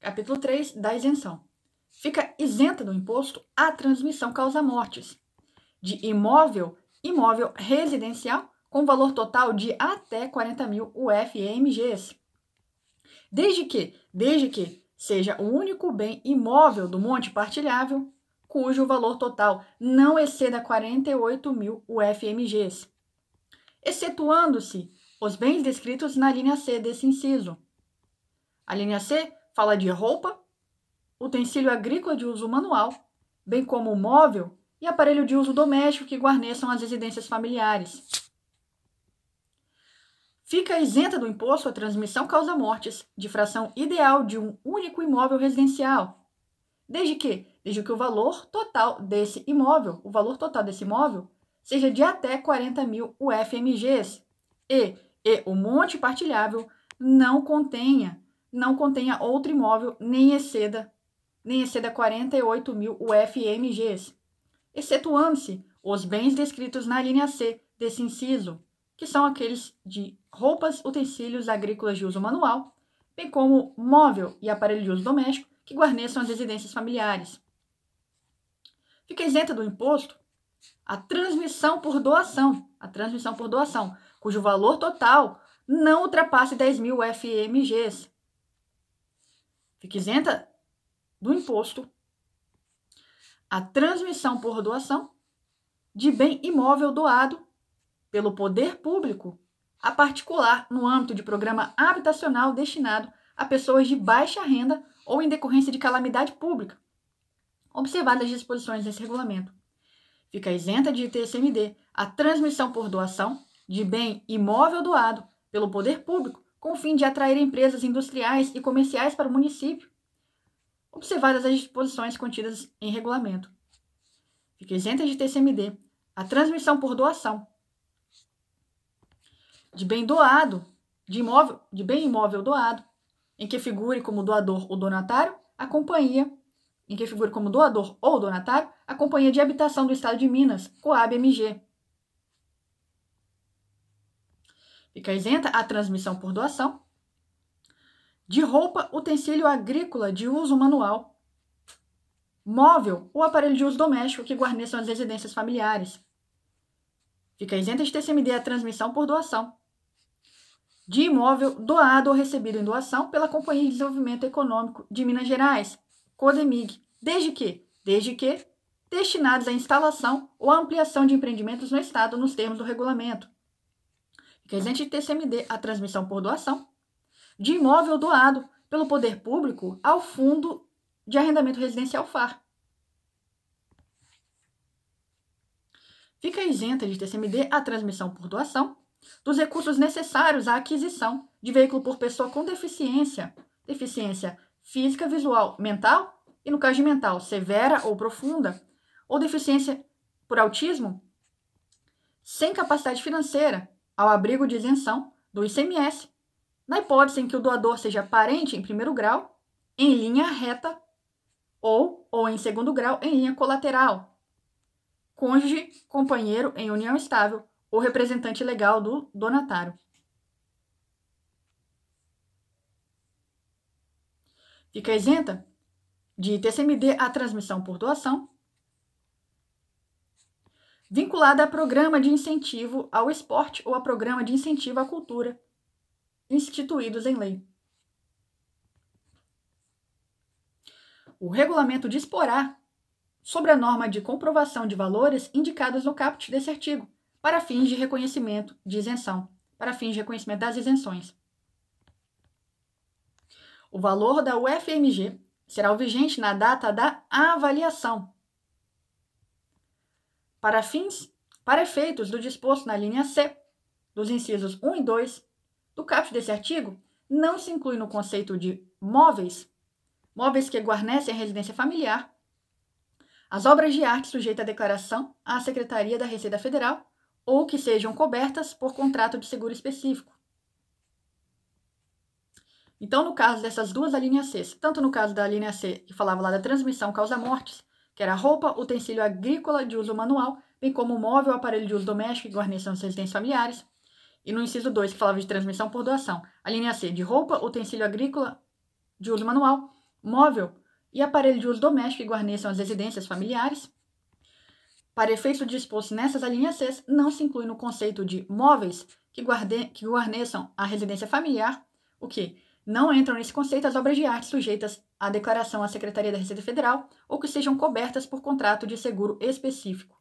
Capítulo 3 da isenção. Fica isenta do imposto a transmissão causa mortes de imóvel, imóvel residencial com valor total de até 40 mil UFMGs. Desde que, desde que seja o único bem imóvel do monte partilhável, cujo valor total não exceda 48 mil UFMGs, excetuando-se os bens descritos na linha C desse inciso. A linha C fala de roupa, utensílio agrícola de uso manual, bem como móvel e aparelho de uso doméstico que guarneçam as residências familiares. Fica isenta do imposto a transmissão causa-mortes de fração ideal de um único imóvel residencial, desde que, desde que o valor total desse imóvel, o valor total desse imóvel, seja de até 40 mil UFMGs e, e o monte partilhável não contenha não contenha outro imóvel nem exceda nem exceda 48 mil UFMGs, excetuando-se os bens descritos na linha C desse inciso, que são aqueles de roupas, utensílios agrícolas de uso manual, bem como móvel e aparelho de uso doméstico que guarneçam as residências familiares. Fica isenta do imposto a transmissão por doação, a transmissão por doação, cujo valor total não ultrapasse 10 mil UFMGs, fica isenta do imposto a transmissão por doação de bem imóvel doado pelo poder público a particular no âmbito de programa habitacional destinado a pessoas de baixa renda ou em decorrência de calamidade pública, observadas as disposições desse regulamento. Fica isenta de TCMD a transmissão por doação de bem imóvel doado pelo poder público com o fim de atrair empresas industriais e comerciais para o município, observadas as disposições contidas em regulamento. Fica isenta de TCMD a transmissão por doação de bem doado, de imóvel, de bem imóvel doado, em que figure como doador ou donatário a companhia, em que figure como doador ou donatário a companhia de habitação do Estado de Minas, Coab MG, Fica isenta a transmissão por doação. De roupa, utensílio agrícola de uso manual. Móvel ou aparelho de uso doméstico que guarneçam as residências familiares. Fica isenta de TCMD a transmissão por doação. De imóvel doado ou recebido em doação pela Companhia de Desenvolvimento Econômico de Minas Gerais, CODEMIG, desde que, desde que, destinados à instalação ou à ampliação de empreendimentos no Estado nos termos do regulamento. Presente de TCMD, a transmissão por doação, de imóvel doado pelo poder público ao Fundo de Arrendamento Residencial FAR. Fica isenta de TCMD a transmissão por doação dos recursos necessários à aquisição de veículo por pessoa com deficiência, deficiência física, visual, mental e, no caso de mental, severa ou profunda, ou deficiência por autismo, sem capacidade financeira ao abrigo de isenção do ICMS, na hipótese em que o doador seja parente em primeiro grau, em linha reta, ou, ou em segundo grau, em linha colateral, cônjuge, companheiro em união estável ou representante legal do donatário. Fica isenta de TCMD a transmissão por doação vinculada a programa de incentivo ao esporte ou a programa de incentivo à cultura, instituídos em lei. O regulamento disporá sobre a norma de comprovação de valores indicadas no caput desse artigo, para fins de reconhecimento de isenção, para fins de reconhecimento das isenções. O valor da UFMG será o vigente na data da avaliação, para fins, para efeitos do disposto na linha C dos incisos 1 e 2 do caput desse artigo, não se inclui no conceito de móveis, móveis que guarnecem a residência familiar, as obras de arte sujeitas à declaração à Secretaria da Receita Federal ou que sejam cobertas por contrato de seguro específico. Então, no caso dessas duas alíneas C, tanto no caso da linha C, que falava lá da transmissão causa mortes, que era roupa, utensílio agrícola de uso manual, bem como móvel, aparelho de uso doméstico e guarnição de residências familiares. E no inciso 2, que falava de transmissão por doação, a linha C, de roupa, utensílio agrícola de uso manual, móvel e aparelho de uso doméstico e guarneçam as residências familiares. Para efeito disposto nessas alíneas não se inclui no conceito de móveis que, guarde, que guarneçam a residência familiar o que não entram nesse conceito as obras de arte sujeitas à declaração à Secretaria da Receita Federal ou que sejam cobertas por contrato de seguro específico.